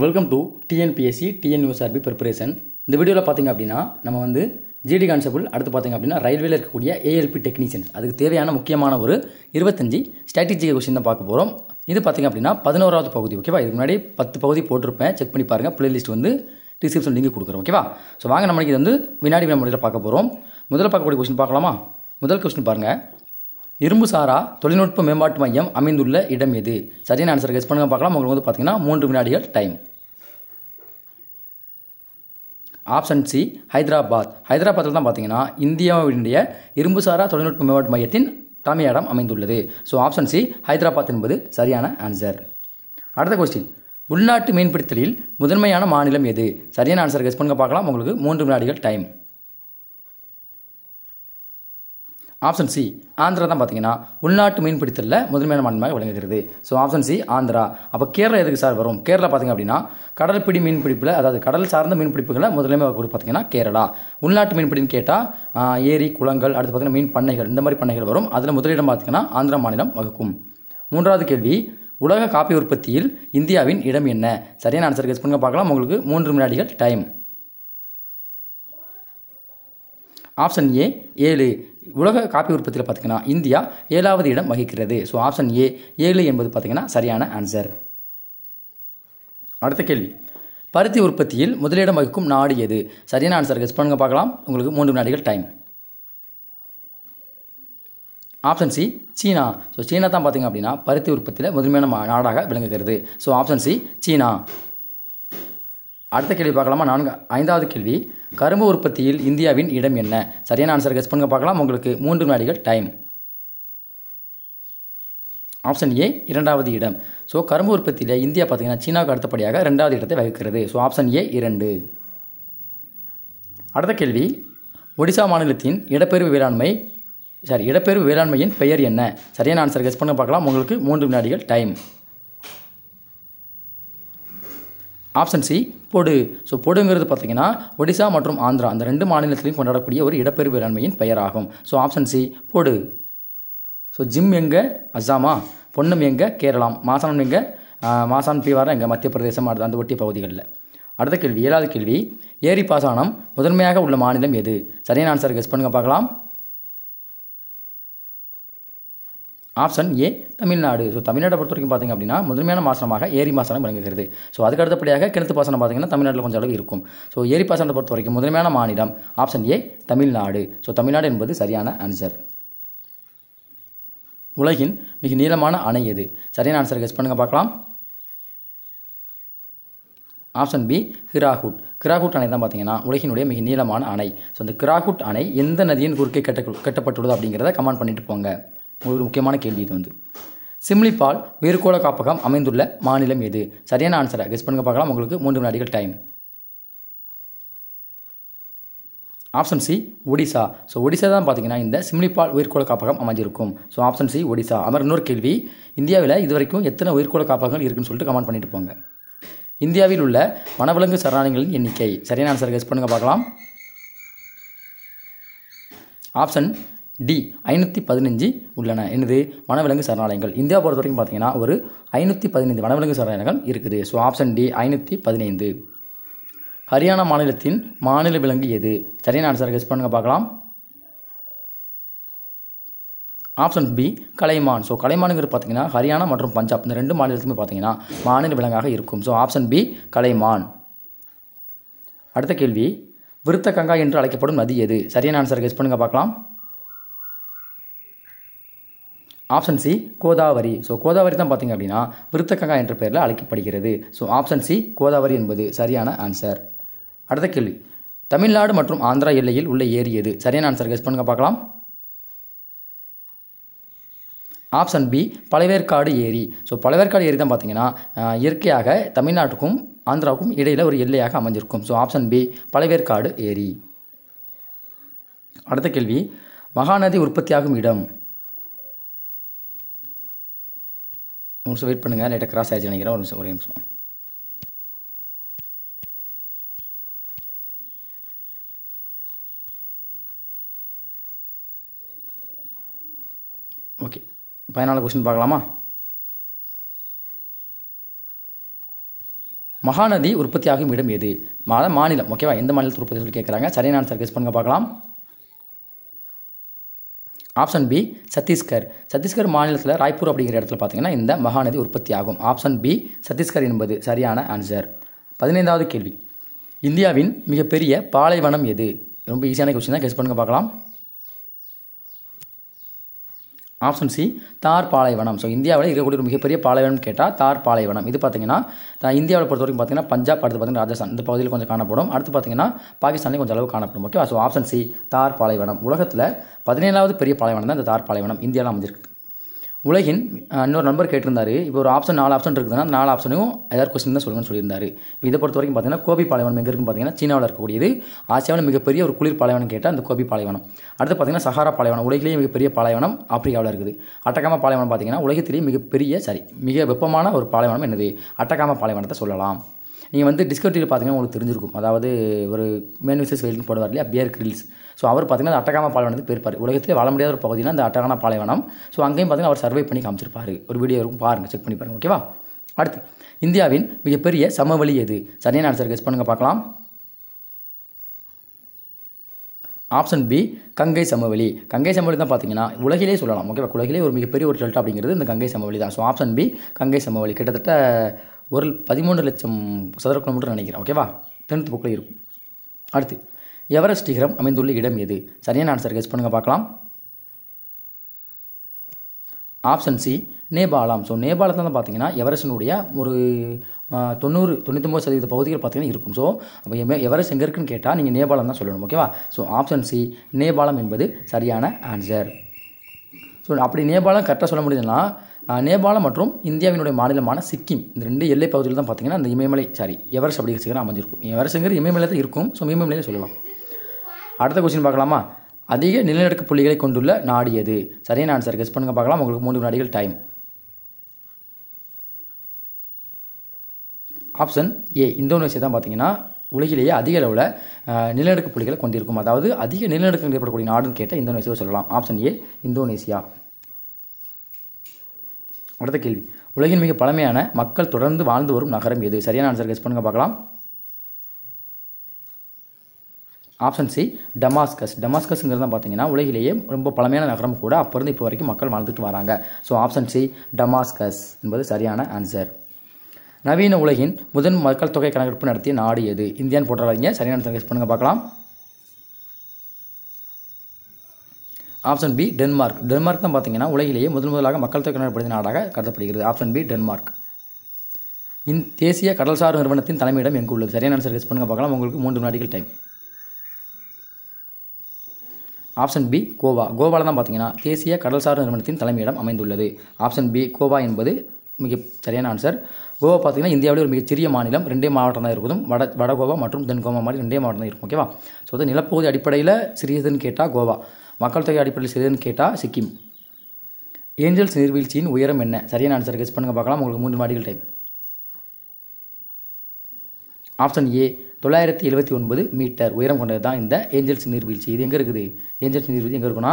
welcome to TNPSC TNUSRB preparation இந்த வீடியோவில் பார்த்திங்க அப்படின்னா நம்ம வந்து ஜிடி கான்ஸ்டபுள் அடுத்து பார்த்திங்க அப்படின்னா ரயில்வேல இருக்கக்கூடிய ஏஎல்பி டெக்னீஷியன்ஸ் அதுக்கு தேவையான முக்கியமான ஒரு இருபத்தஞ்சி ஸ்ட்ராட்டஜிக் கொஷின் தான் பார்க்க போகிறோம் இது பார்த்திங்க அப்படின்னா பதினோராவது பகுதி ஓகேவா இதுக்கு முன்னாடி பத்து பகுதி போட்டிருப்பேன் செக் பண்ணி பாருங்கள் பிளேலிஸ்ட் வந்து டிஸ்கிரிப்ஷன் லிங்க் கொடுக்குறோம் ஓகேவா ஸோ வாங்க நம்மளுக்கு இது வந்து வினாடி வினா முறையில் பார்க்க போகிறோம் முதல்ல பார்க்கக்கூடிய கொஸ்டின் பார்க்கலாமா முதல் கொஸ்டின் பாருங்கள் இரும்புசாரா தொழில்நுட்ப மேம்பாட்டு மையம் அமைந்துள்ள இடம் எது சரியான ஆன்சர் கெஸ் பண்ணுங்க பார்க்கலாம் உங்களுக்கு வந்து பார்த்தீங்கன்னா மூன்று வினாடிகள் டைம் ஆப்ஷன் சி ஹைதராபாத் ஹைதராபாத்தில் தான் பார்த்தீங்கன்னா இந்தியாவினுடைய இரும்புசாரா தொழில்நுட்ப மேம்பாட்டு மையத்தின் தலைமையிடம் அமைந்துள்ளது ஸோ ஆப்ஷன் சி ஹைதராபாத் என்பது சரியான ஆன்சர் அடுத்த கொஸ்டின் உள்நாட்டு மீன்பிடித்தலில் முதன்மையான மாநிலம் எது சரியான ஆன்சர் கெஸ் பண்ணுங்க பார்க்கலாம் உங்களுக்கு மூன்று வினாடிகள் டைம் ஆப்ஷன் சி ஆந்திரா தான் பார்த்தீங்கன்னா உள்நாட்டு மீன்பிடித்தலில் முதன்மையான மாநிலமாக விளங்குகிறது ஸோ ஆப்ஷன் சி ஆந்திரா அப்போ கேரளா எதுக்கு சார் வரும் கேரளா பார்த்திங்க அப்படின்னா கடல்பிடி மீன்பிடிப்பில் அதாவது கடல் சார்ந்த மீன்பிடிப்புகளை முதன்மை பார்த்திங்கன்னா கேரளா உள்நாட்டு மீன்பிடின்னு கேட்டால் ஏரி குளங்கள் அடுத்து பார்த்திங்கன்னா மீன் பண்ணைகள் இந்த மாதிரி பண்ணைகள் வரும் அதில் முதலிடம் பார்த்திங்கன்னா ஆந்திரா மாநிலம் வகுக்கும் மூன்றாவது கேள்வி உலக காப்பி உற்பத்தியில் இந்தியாவின் இடம் என்ன சரியான ஆன்சர் கெஸ் பண்ணுங்க பார்க்கலாம் உங்களுக்கு மூன்று வினாடிகள் டைம் ஆப்ஷன் ஏ ஏழு உலக காப்பி உற்பத்தியில் பார்த்திங்கன்னா இந்தியா ஏழாவது இடம் வகிக்கிறது ஸோ ஆப்ஷன் ஏ ஏழு என்பது பார்த்திங்கன்னா சரியான ஆன்சர் அடுத்த கேள்வி பருத்தி உற்பத்தியில் முதலிடம் வகிக்கும் நாடு எது சரியான ஆன்சர் கெஸ் பண்ணுங்க பார்க்கலாம் உங்களுக்கு மூன்று நாடுகள் டைம் ஆப்ஷன் சி சீனா ஸோ சீனா தான் பார்த்திங்க அப்படின்னா பருத்தி உற்பத்தியில் முதன்மையான நாடாக விளங்குகிறது ஸோ ஆப்ஷன் சி சீனா அடுத்த கேள்வி பார்க்கலாமா நான்கு ஐந்தாவது கேள்வி கரும்பு உற்பத்தியில் இந்தியாவின் இடம் என்ன சரியான ஆன்சர் கெஸ் பண்ணுங்க பார்க்கலாம் உங்களுக்கு மூன்று வினாடிகள் டைம் ஆப்ஷன் ஏ இரண்டாவது இடம் ஸோ கரும்பு உற்பத்தியில் இந்தியா பார்த்திங்கன்னா சீனாவுக்கு அடுத்தபடியாக ரெண்டாவது இடத்தை வகிக்கிறது ஸோ ஆப்ஷன் ஏ இரண்டு அடுத்த கேள்வி ஒடிசா மாநிலத்தின் இடப்பெயர்வு வேளாண்மை சாரி இடப்பெயர்வு வேளாண்மையின் பெயர் என்ன சரியான ஆன்சர் கெஸ் பண்ண பார்க்கலாம் உங்களுக்கு மூன்று வினாடிகள் டைம் ஆப்ஷன் சி பொடு ஸோ பொடுங்கிறது பார்த்தீங்கன்னா ஒடிசா மற்றும் ஆந்திரா அந்த ரெண்டு மாநிலத்திலையும் கொண்டாடக்கூடிய ஒரு இடப்பெயர்வு வேளாண்மையின் பெயராகும் ஸோ ஆப்ஷன் சி பொடு ஸோ ஜிம் எங்கே அசாமா பொன்னம் எங்கே கேரளம் மாசானம் எங்கே மாசான் பீவாரம் எங்கே மத்திய பிரதேசம் அந்த ஒட்டிய பகுதிகளில் அடுத்த கேள்வி ஏழாவது கேள்வி ஏரி பாசனம் முதன்மையாக உள்ள மாநிலம் எது சரியான ஆன்சர் கெஸ் பண்ணுங்க பார்க்கலாம் ஆப்ஷன் ஏ தமிழ்நாடு ஸோ தமிழ்நாட்டை பொறுத்த வரைக்கும் பார்த்திங்க அப்படின்னா முதன்மையான மாசனமாக ஏரி மாசனம் விளங்குகிறது ஸோ அதுக்கு அடுத்தபடியாக கிணத்து பாசனம் பார்த்திங்கன்னா தமிழ்நாட்டில் கொஞ்சம் அளவு இருக்கும் ஸோ ஏரி பாசனத்தை பொறுத்த வரைக்கும் முதன்மையான மாநிலம் option A Tamil Nadu so Tamil Nadu என்பது சரியான ஆன்சர் உலகின் மிக நீளமான அணை எது சரியான ஆன்சர் கெஸ் பண்ணுங்கள் பார்க்கலாம் ஆப்ஷன் பி கிராகுட் கிராகுட் அணை தான் பார்த்தீங்கன்னா உலகினுடைய மிக நீளமான அணை ஸோ அந்த கிராகுட் அணை எந்த நதியின் குறுக்கே கட்ட கட்டப்பட்டுள்ளது அப்படிங்கிறத கமெண்ட் பண்ணிட்டு போங்க ஒரு முக்கியமான கேள்வி இது வந்து சிம்லிப்பால் வேறுகோள காப்பகம் அமைந்துள்ள மாநிலம் எது சரியான ஆன்சரை கெஸ் பண்ணுங்க பார்க்கலாம் உங்களுக்கு மூன்று வினாடிகள் time option C Odisha so Odisha தான் பார்த்தீங்கன்னா இந்த சிம்லிப்பால் உயிர்கோள காப்பகம் அமைஞ்சிருக்கும் ஸோ ஆப்ஷன் சி ஒடிசா அமர் இன்னொரு கேள்வி இந்தியாவில் இது வரைக்கும் எத்தனை உயிர்கோள காப்பகங்கள் இருக்குன்னு சொல்லிட்டு கமெண்ட் பண்ணிட்டு போங்க இந்தியாவில் உள்ள வனவிலங்கு சரணாலயங்களின் எண்ணிக்கை சரியான ஆன்சர் கெஸ் பண்ணுங்க பார்க்கலாம் ஆப்ஷன் டி ஐநூற்றி பதினஞ்சு உள்ளன என்னது வனவிலங்கு சரணாலயங்கள் இந்தியா பொறுத்த வரைக்கும் பார்த்தீங்கன்னா ஒரு ஐநூற்றி பதினைந்து வனவிலங்கு சரணாலயங்கள் இருக்குது ஸோ ஆப்ஷன் டி ஐநூற்றி பதினைந்து ஹரியானா மாநிலத்தின் மாநில விலங்கு எது சரியான ஆன்சர் கெஸ் பண்ணுங்க பார்க்கலாம் ஆப்ஷன் பி கலைமான் ஸோ கலைமானுங்கிறது பார்த்தீங்கன்னா ஹரியானா மற்றும் பஞ்சாப் இந்த ரெண்டு மாநிலத்துக்குமே பார்த்தீங்கன்னா மாநில விலங்காக இருக்கும் ஸோ ஆப்ஷன் பி கலைமான் அடுத்த கேள்வி விருத்த கங்கா என்று அழைக்கப்படும் நதி எது சரியான ஆன்சர் கெஸ்ட் பண்ணுங்க பார்க்கலாம் option C Godavari so Godavari தான் பார்த்திங்க அப்படின்னா விருத்தகங்கா என்ற பெயரில் அழைக்கப்படுகிறது ஸோ ஆப்ஷன் சி கோதாவரி என்பது சரியான ஆன்சர் அடுத்த கேள்வி தமிழ்நாடு மற்றும் ஆந்திரா எல்லையில் உள்ள ஏரி எது சரியான ஆன்சர் கெஸ் பண்ணுங்க பார்க்கலாம் ஆப்ஷன் பி பழவேற்காடு ஏரி ஸோ பழவேற்காடு ஏரி தான் பார்த்தீங்கன்னா இயற்கையாக தமிழ்நாட்டுக்கும் ஆந்திராவுக்கும் இடையில் ஒரு எல்லையாக அமைஞ்சிருக்கும் ஸோ ஆப்ஷன் பி பழவேற்காடு ஏரி அடுத்த கேள்வி மகாநதி உற்பத்தியாகும் இடம் ஒரு நிமிஷம் வெயிட் பண்ணுங்கள் லைட்டாக கிராஸ் ஆகிடுச்சு நினைக்கிறேன் ஒரு நிமிஷம் ஒரு நிமிஷம் ஓகே பதினாலு கொஸ்டின் பார்க்கலாமா மகாநதி உற்பத்தியாகும் இடம் எது மாநிலம் ஓகேவா எந்த மாநிலத்தில் உற்பத்தி சொல்லி கேட்குறாங்க சரியான ஆன்சர் கெஸ் பண்ணுங்க பார்க்கலாம் ஆப்ஷன் பி சத்தீஸ்கர் சத்தீஸ்கர் மாநிலத்தில் ராய்ப்பூர் அப்படிங்கிற இடத்துல பார்த்தீங்கன்னா இந்த மகாநதி உற்பத்தி ஆகும் ஆப்ஷன் பி சத்தீஸ்கர் என்பது சரியான ஆன்சர் பதினைந்தாவது கேள்வி இந்தியாவின் மிகப்பெரிய பாலைவனம் எது ரொம்ப ஈஸியான கொஸ்டின் தான் கெஸ் பண்ணுங்க பார்க்கலாம் ஆப்ஷன் சி தார் பாலைவனம் ஸோ இந்தியாவில் இருக்கக்கூடிய மிகப்பெரிய பாலைவனம் கேட்டால் தார் பாலைவனம் இது பார்த்தீங்கன்னா இந்தியாவில் பொறுத்த வரைக்கும் பார்த்தீங்கன்னா பஞ்சாப் அடுத்து பார்த்தீங்கன்னா ராஜஸ்தான் இந்த பகுதியில் கொஞ்சம் காணப்படும் அடுத்து பார்த்தீங்கன்னா பாகிஸ்தானில் கொஞ்சம் அளவு காணப்படும் ஓகே ஸோ ஆப்ஷன் சி தார் பாலைவனம் உலகத்தில் பதினேழாவது பெரிய பாலைவனம் தான் இந்த தார் பாலைவனம் இந்தியாவில் அமைஞ்சிருக்கு உலகின் இன்னொரு நம்பர் கேட்டிருந்தார் இப்போ ஒரு ஆப்ஷன் நாலு ஆப்ஷன் இருக்குதுன்னா நாலு ஆப்ஷனையும் ஏதாவது கொஸ்டின் தான் சொல்லுங்கன்னு சொல்லியிருந்தாரு இதை பொறுத்த வரைக்கும் பார்த்தீங்கன்னா கோபி பாலைவனம் எங்கே இருக்குன்னு பார்த்தீங்கன்னா சீனாவில் இருக்கக்கூடியது ஆசியாவில் மிகப்பெரிய ஒரு குளிர் பாலைவனம் கேட்டால் அந்த கோபி பாலைவனம் அடுத்து பார்த்தீங்கன்னா சஹாரா பாலைவனம் உலகிலேயே மிகப்பெரிய பாலைவனம் ஆப்பிரிக்காவில் இருக்குது அட்டகாம பாலைவனம் பார்த்தீங்கன்னா உலகத்திலேயே மிகப்பெரிய சாரி மிக வெப்பமான ஒரு பாலைவனம் என்னது அட்டகாம பாலைவனத்தை சொல்லலாம் நீங்கள் வந்து டிஸ்கவரியில் பார்த்தீங்கன்னா உங்களுக்கு தெரிஞ்சிருக்கும் அதாவது ஒரு மேனுசஸ் வெயில்னு போடுவார் இல்லையா பியர் கிரில்ஸ் ஸோ அவர் பார்த்திங்கன்னா அட்டகாமா பாலைவனத்துக்கு பேர்ப்பார் உலகத்தில் வாழ முடியாத ஒரு பகுதினா அந்த அட்டகான பாலைவனம் ஸோ அங்கேயும் பார்த்திங்கன்னா அவர் சர்வே பண்ணி காமிச்சிருப்பார் ஒரு வீடியோ இருக்கும் பாருங்கள் செக் பண்ணி பாருங்கள் ஓகேவா அடுத்து இந்தியாவின் மிகப்பெரிய சமவெளி எது சரியான ஆன்சர் கெஸ் பண்ணுங்கள் பார்க்கலாம் ஆப்ஷன் பி கங்கை சமவெளி கங்கை சமவெளி தான் பார்த்தீங்கன்னா உலகிலே சொல்லலாம் ஓகேவா உலகிலே ஒரு மிகப்பெரிய ஒரு டெல்டா அப்படிங்கிறது இந்த கங்கை சமவெளி தான் ஸோ ஆப்ஷன் பி கங்கை சமவெளி கிட்டத்தட்ட ஒரு பதிமூணு லட்சம் சதுர கிலோமீட்டர் நினைக்கிறேன் ஓகேவா டென்த் புக்கில் இருக்கும் அடுத்து எவரெஸ்ட் சிகரம் அமைந்துள்ள இடம் எது சரியான ஆன்சர் கெஸ் பண்ணுங்கள் பார்க்கலாம் ஆப்ஷன் சி நேபாளம் ஸோ நேபாளத்தில் தான் பார்த்தீங்கன்னா எவரெஸ்டினுடைய ஒரு தொண்ணூறு தொண்ணூத்தொம்பது சதவீத பகுதிகள் பார்த்தீங்கன்னா இருக்கும் ஸோ அப்போ எவரெஸ்ட் எங்கே இருக்குன்னு கேட்டால் நீங்கள் நேபாளம் தான் சொல்லணும் ஓகேவா ஸோ ஆப்ஷன் சி நேபாளம் என்பது சரியான ஆன்சர் ஸோ அப்படி நேபாளம் கரெக்டாக சொல்ல முடியுதுன்னா நேபாளம் மற்றும் இந்தியாவினுடைய மாநிலமான சிக்கிம் இந்த ரெண்டு எல்லை பகுதியில் தான் பார்த்திங்கன்னா அந்த இமயமலை சாரி எவரஸ்ட் அப்படி சிகரம் அமைஞ்சிருக்கும் எவரஸ்ட்ங்கிற இமயமலையில் தான் இருக்கும் ஸோ இமயமலையில் சொல்லலாம் அடுத்த கொஸ்டின் பார்க்கலாமா அதிக நிலநடுக்க புள்ளிகளை கொண்டுள்ள நாடு எது சரியான ஆன்சர் கெஸ் பண்ணுங்க பார்க்கலாம் உங்களுக்கு மூன்று நாடிகள் டைம் ஆப்ஷன் ஏ இந்தோனேஷியா தான் பார்த்தீங்கன்னா உலகிலேயே அதிக அளவில் நிலநடுக்க புள்ளிகளை கொண்டிருக்கும் அதாவது அதிக நிலநடுக்கம் ஏற்படக்கூடிய நாடுன்னு கேட்டால் இந்தோனேஷியாவை சொல்லலாம் ஆப்ஷன் ஏ இந்தோனேஷியா அடுத்த கேள்வி உலகின் மிக பழமையான மக்கள் தொடர்ந்து வாழ்ந்து வரும் நகரம் எது சரியான ஆன்சர் கெஸ் பண்ணுங்க பார்க்கலாம் ஆப்ஷன் சி டமாஸ்கஸ் டமாஸ்கஸ்ங்கிறது தான் பார்த்தீங்கன்னா உலகிலேயே ரொம்ப பழமையான நகரம் கூட அப்போ இருந்து இப்போ வரைக்கும் மக்கள் வாழ்ந்துட்டு வராங்க ஸோ ஆப்ஷன் சி டமாஸ்கஸ் என்பது சரியான ஆன்சர் நவீன உலகின் முதன் மக்கள் தொகை கணக்கெடுப்பு நடத்திய நாடு எது இந்தியான்னு போட்டுறாதீங்க சரியான ஆன்சர் கெஸ் பண்ணுங்க பார்க்கலாம் ஆப்ஷன் பி டென்மார்க் டென்மார்க் தான் பார்த்தீங்கன்னா உலகிலேயே முதன் முதலாக மக்கள் தொகை கணக்கெடுத்த நாடாக கருதப்படுகிறது ஆப்ஷன் பி டென்மார்க் இந் தேசிய கடல்சார் நிறுவனத்தின் தலைமையிடம் எங்கு உள்ளது சரியான ஆன்சர் ரெஸ்ட் பண்ணுங்க பார்க்கலாம் உங்களுக்கு மூன்று வினாடிகள் டைம் ஆப்ஷன் பி கோவா கோவாவில் தான் பார்த்தீங்கன்னா தேசிய கடல்சார் நிறுவனத்தின் தலைமையிடம் அமைந்துள்ளது ஆப்ஷன் பி கோவா என்பது மிக சரியான ஆன்சர் கோவா பார்த்தீங்கன்னா இந்தியாவிலே ஒரு மிகச்சிறிய மாநிலம் ரெண்டே மாவட்டம் தான் இருக்கும் வட வடகோவா மற்றும் தென்கோவா மாதிரி ரெண்டே மாவட்டம் தான் இருக்கும் ஓகேவா ஸோ அது நிலப்பகுதி அடிப்படையில் சிறியதுன்னு கேட்டால் கோவா மக்கள் தொகை அடிப்படையில் சிறிதுன்னு கேட்டால் சிக்கிம் ஏஞ்சல்ஸ் நீர்வீழ்ச்சியின் உயரம் என்ன சரியான ஆன்சர் கெஸ் பண்ணுங்கள் பார்க்கலாம் உங்களுக்கு மூன்று மாடிகள் டைம் ஆப்ஷன் ஏ தொள்ளாயிரத்தி எழுபத்தி ஒன்பது மீட்டர் உயரம் கொண்டது தான் இந்த ஏஞ்சல்ஸ் நீர்வீழ்ச்சி இது எங்கே இருக்குது ஏஞ்சல்ஸ் நீர்வீழ்ச்சி எங்கே இருக்குன்னா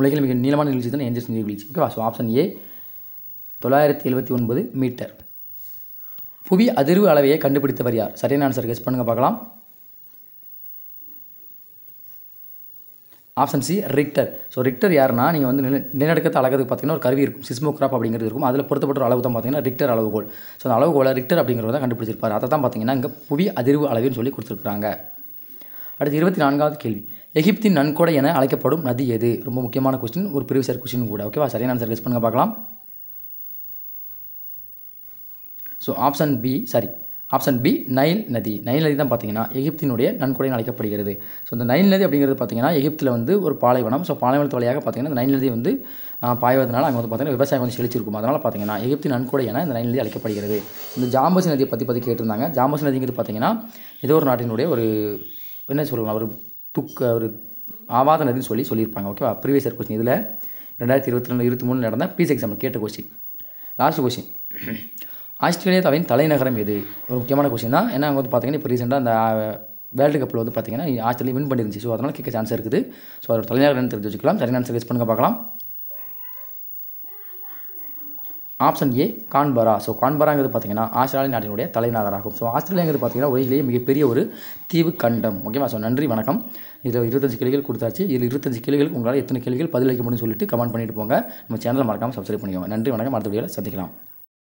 உலகில் மிக நீளமான நீர்வீழ்ச்சி தான் ஏஞ்சல்ஸ் நீர்வீழ்ச்சி ஓகேவா ஸோ ஆப்ஷன் ஏ தொள்ளாயிரத்தி எழுபத்தி ஒன்பது மீட்டர் புவி அதிர்வு அளவையை கண்டுபிடித்தவர் யார் சரியான ஆன்சர் கெஸ் பண்ணுங்கள் பார்க்கலாம் option C Richter so Richter யாருன்னா நீங்கள் வந்து நில நிலநடுக்கத்தை அழகு பார்த்தீங்கன்னா ஒரு கருவி இருக்கும் கிராப் அப்படிங்கிறது இருக்கும் அதில் பொருத்தப்பட்ட ஒரு அளவு தான் பார்த்தீங்கன்னா ரிக்டர் அளவுகோல் ஸோ அந்த அளவுகோலை ரிக்டர் அப்படிங்கிறத கண்டுபிடிச்சிருப்பார் அதை தான் பார்த்தீங்கன்னா இங்கே புவி அதிர்வு அளவுன்னு சொல்லி கொடுத்துருக்காங்க அடுத்து இருபத்தி நான்காவது கேள்வி எகிப்தின் நன்கொடை என அழைக்கப்படும் நதி எது ரொம்ப முக்கியமான கொஸ்டின் ஒரு பிரிவு சார் கொஸ்டின் கூட ஓகேவா சரியான ஆன்சர் கெஸ் பண்ணுங்க பார்க்கலாம் so option B sorry option B Nile நதி நைல் நதி தான் பார்த்தீங்கன்னா எகிப்தினுடைய நன்கொடைன்னு அழைக்கப்படுகிறது ஸோ இந்த நைல் நதி அப்படிங்கிறது பார்த்தீங்கன்னா எகிப்தில் வந்து ஒரு பாலைவனம் ஸோ பாலைவனத்து வழியாக பார்த்தீங்கன்னா நைல் நதி வந்து பாய்வதனால அங்கே வந்து பார்த்திங்கன்னா விவசாயம் வந்து செழிச்சிருக்கும் அதனால் பார்த்தீங்கன்னா எகிப்தின் நன்கொடை என இந்த நைல் நதி அழைக்கப்படுகிறது இந்த ஜாம்பசி நதியை பற்றி பற்றி கேட்டிருந்தாங்க ஜாம்பசி நதிங்கிறது பார்த்தீங்கன்னா ஏதோ ஒரு நாட்டினுடைய ஒரு என்ன சொல்லலாம் ஒரு துக்க ஒரு ஆவாத நதின்னு சொல்லி சொல்லியிருப்பாங்க ஓகேவா ப்ரீவியஸ் கொஸ்டின் இதில் ரெண்டாயிரத்தி இருபத்தி ரெண்டு இருபத்தி மூணு நடந்த பீஸ் எக்ஸாம் கேட்ட கொஸ்டின் லாஸ்ட் கொஸ்டின் ஆஸ்திரேலியாவின் தலைநகரம் எது ஒரு முக்கியமான கொஸ்டின் தான் ஏன்னா அங்கே வந்து பார்த்தீங்கன்னா இப்போ ரீசெண்டாக அந்த வேர்ல்டு கப்பில் வந்து பார்த்தீங்கன்னா ஆஸ்திரேலியா வின் பண்ணிருந்துச்சு ஸோ அதனால் கேட்க சான்ஸ் இருக்குது ஸோ அதோட தலைநகரம் தெரிஞ்சு வச்சுக்கலாம் சரியான ஆன்சர் வேஸ்ட் பண்ணுங்க பார்க்கலாம் ஆப்ஷன் ஏ கான்பரா ஸோ கான்பராங்கிறது பார்த்தீங்கன்னா ஆஸ்திரேலியா நாட்டினுடைய தலைநகராகும் ஸோ ஆஸ்திரேலியாங்கிறது பார்த்தீங்கன்னா உலகிலேயே மிகப்பெரிய ஒரு தீவு கண்டம் ஓகேவா ஸோ நன்றி வணக்கம் இதில் இருபத்தஞ்சு கேள்விகள் கொடுத்தாச்சு இதில் இருபத்தஞ்சு கேள்விகளுக்கு உங்களால் எத்தனை கேள்விகள் பதிலளிக்க முடியும்னு சொல்லிட்டு கமெண்ட் பண்ணிட்டு போங்க நம்ம சேனலில் மறக்காமல் சப்ஸ்கிரைப் பண்ணிக்கோங்க நன்றி வணக்கம் அடுத்த வீடியோவில் சந்திக்கலாம்